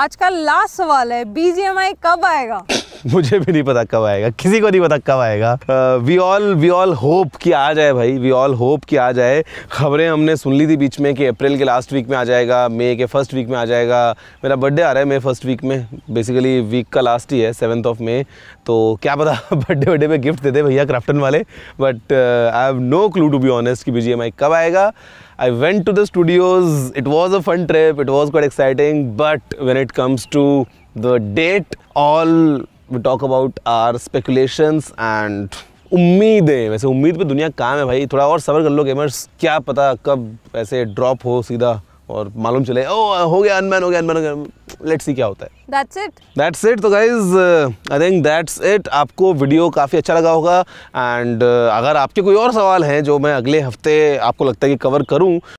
आज का लास्ट सवाल है बीजीएमआई कब आएगा मुझे भी नहीं पता कब आएगा किसी को नहीं पता कब आएगा we all we all hope कि आ जाए भाई वी ऑल होप कि आ जाए खबरें हमने सुन ली थी बीच में कि अप्रैल के लास्ट वीक में आ जाएगा मे के फर्स्ट वीक में आ जाएगा मेरा बर्थडे आ रहा है मे फर्स्ट वीक में बेसिकली वीक का लास्ट ही है सेवन्थ ऑफ मे तो क्या पता बर्थडे वर्डे में गिफ्ट देते भैया क्राफ्टन वाले but I have no clue to be honest कि माई कब आएगा I went to the studios. It was a fun trip. It was quite exciting. But when it comes to the date, all talk about are speculations and उम्मीदें वैसे उम्मीद पे दुनिया काम है भाई थोड़ा और सबर कर लो गेमर्स क्या पता कब ऐसे ड्रॉप हो सीधा और मालूम चले ओ हो गया अनमैन हो गया अनमैन लेट्स सी क्या होता है दैट्स इट दैट्स इट तो guys I think that's it आपको वीडियो काफ़ी अच्छा लगा होगा एंड uh, अगर आपके कोई और सवाल हैं जो मैं अगले हफ्ते आपको लगता है कि कवर करूं